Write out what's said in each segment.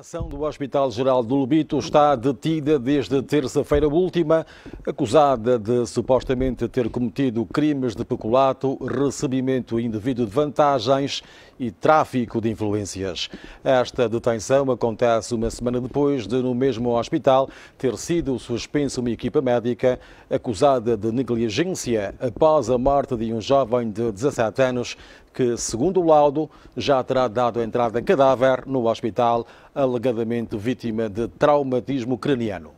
A ação do Hospital Geral do Lubito está detida desde terça-feira última, acusada de supostamente ter cometido crimes de peculato, recebimento indevido de vantagens e tráfico de influências. Esta detenção acontece uma semana depois de, no mesmo hospital, ter sido suspensa uma equipa médica acusada de negligência após a morte de um jovem de 17 anos que, segundo o laudo, já terá dado entrada em cadáver no hospital, alegadamente vítima de traumatismo craniano.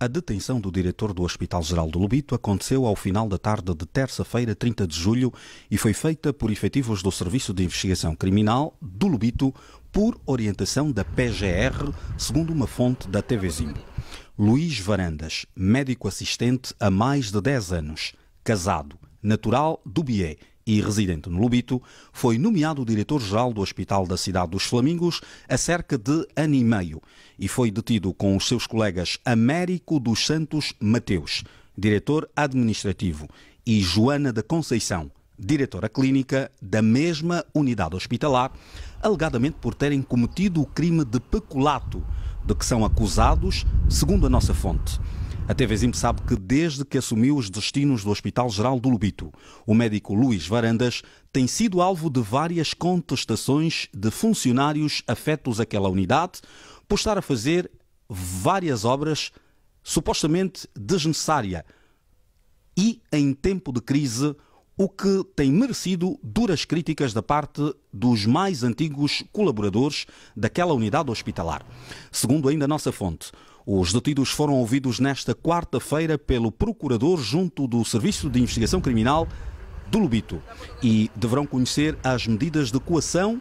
A detenção do diretor do Hospital Geral do Lubito aconteceu ao final da tarde de terça-feira, 30 de julho, e foi feita por efetivos do Serviço de Investigação Criminal do Lubito por orientação da PGR, segundo uma fonte da tv TVzinho. Luís Varandas, médico assistente há mais de 10 anos, casado, natural do Bié e residente no Lubito, foi nomeado diretor-geral do Hospital da Cidade dos Flamingos há cerca de ano e meio e foi detido com os seus colegas Américo dos Santos Mateus, diretor administrativo, e Joana da Conceição, diretora clínica da mesma unidade hospitalar, alegadamente por terem cometido o crime de peculato de que são acusados, segundo a nossa fonte. A tv Zim sabe que desde que assumiu os destinos do Hospital Geral do Lubito, o médico Luís Varandas tem sido alvo de várias contestações de funcionários afetos àquela unidade por estar a fazer várias obras supostamente desnecessárias e em tempo de crise, o que tem merecido duras críticas da parte dos mais antigos colaboradores daquela unidade hospitalar. Segundo ainda a nossa fonte, os detidos foram ouvidos nesta quarta-feira pelo procurador junto do Serviço de Investigação Criminal do Lubito e deverão conhecer as medidas de coação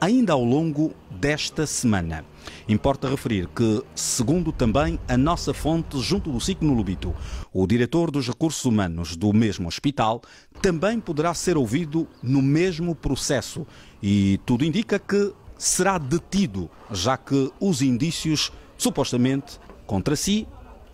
ainda ao longo desta semana. Importa referir que, segundo também a nossa fonte junto do SIC no Lubito, o diretor dos recursos humanos do mesmo hospital também poderá ser ouvido no mesmo processo e tudo indica que será detido, já que os indícios supostamente contra si,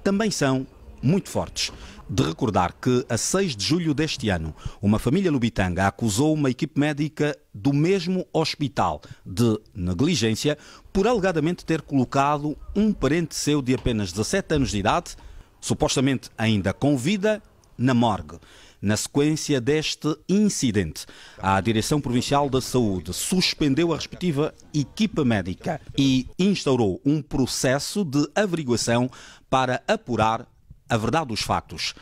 também são muito fortes. De recordar que, a 6 de julho deste ano, uma família lubitanga acusou uma equipe médica do mesmo hospital de negligência por alegadamente ter colocado um parente seu de apenas 17 anos de idade, supostamente ainda com vida, na morgue. Na sequência deste incidente, a Direção Provincial da Saúde suspendeu a respectiva equipa médica e instaurou um processo de averiguação para apurar a verdade dos fatos.